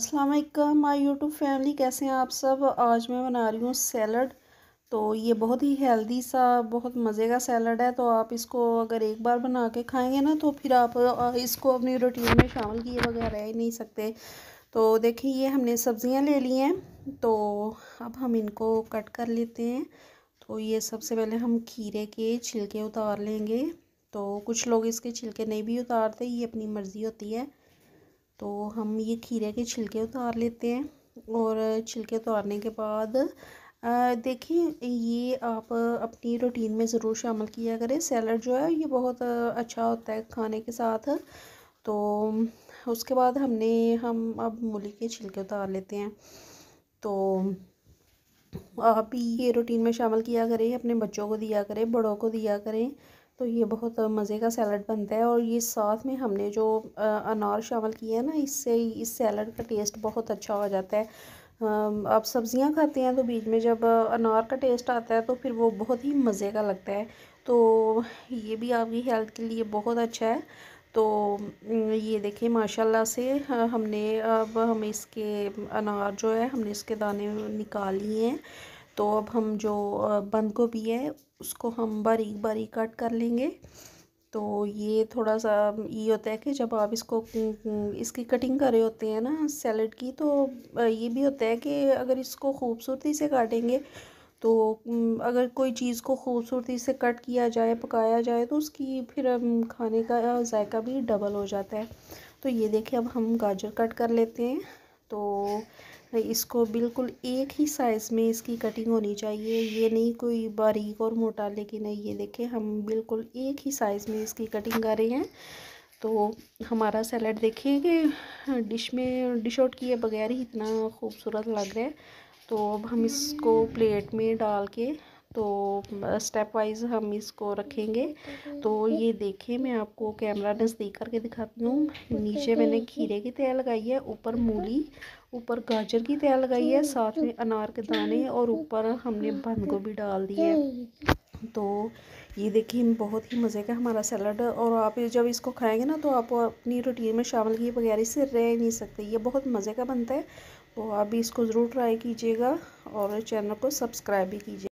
असलकम my YouTube family कैसे हैं आप सब आज मैं बना रही हूँ सैलड तो ये बहुत ही हेल्दी सा बहुत मज़े का सैलड है तो आप इसको अगर एक बार बना के खाएंगे ना तो फिर आप इसको अपनी रूटीन में शामिल किए बगैर रह ही नहीं सकते तो देखिए ये हमने सब्ज़ियाँ ले ली हैं तो अब हम इनको कट कर लेते हैं तो ये सबसे पहले हम खीरे के छिलके उतार लेंगे तो कुछ लोग इसके छिलके नहीं भी उतारते ये अपनी मर्ज़ी होती है तो हम ये खीरे के छिलके उतार लेते हैं और छिलके उतारने के बाद देखिए ये आप अपनी रूटीन में ज़रूर शामिल किया करें सैलड जो है ये बहुत अच्छा होता है खाने के साथ तो उसके बाद हमने हम अब मूली के छिलके उतार लेते हैं तो आप भी ये रूटीन में शामिल किया करें अपने बच्चों को दिया करें बड़ों को दिया करें तो ये बहुत मज़े का सैलड बनता है और ये साथ में हमने जो अनार शामिल किया है ना इससे इस सैलड का टेस्ट बहुत अच्छा हो जाता है आप सब्ज़ियाँ खाते हैं तो बीच में जब अनार का टेस्ट आता है तो फिर वो बहुत ही मज़े का लगता है तो ये भी आपकी हेल्थ के लिए बहुत अच्छा है तो ये देखिए माशाल्लाह से हमने अब हम इसके अनार जो है हमने इसके दाने निकाल लिए हैं तो अब हम जो बंद गोभी है उसको हम बारीक बारीक कट कर लेंगे तो ये थोड़ा सा ये होता है कि जब आप इसको इसकी कटिंग कर रहे होते हैं ना सैलड की तो ये भी होता है कि अगर इसको खूबसूरती से काटेंगे तो अगर कोई चीज़ को खूबसूरती से कट किया जाए पकाया जाए तो उसकी फिर खाने का जायका भी डबल हो जाता है तो ये देखिए अब हम गाजर कट कर लेते हैं तो इसको बिल्कुल एक ही साइज़ में इसकी कटिंग होनी चाहिए ये नहीं कोई बारीक और मोटा लेकिन ये देखें हम बिल्कुल एक ही साइज़ में इसकी कटिंग कर रहे हैं तो हमारा सैलड देखिए कि डिश में डिश आउट किए बगैर ही इतना खूबसूरत लग रहा है तो अब हम इसको प्लेट में डाल के तो स्टेप वाइज हम इसको रखेंगे तो ये देखिए मैं आपको कैमरा नज़दीक करके दिखाती हूँ नीचे मैंने खीरे की तैयार लगाई है ऊपर मूली ऊपर गाजर की तैयार लगाई है साथ में अनार के दाने और ऊपर हमने बंद गोभी डाल दी है तो ये देखिए बहुत ही मज़े का हमारा सैलड और आप जब इसको खाएंगे ना तो आप अपनी रूटीन में शामिल किए बगैर इसे रह नहीं सकते ये बहुत मज़े का बनता है तो आप भी इसको ज़रूर ट्राई कीजिएगा और चैनल को सब्सक्राइब भी कीजिए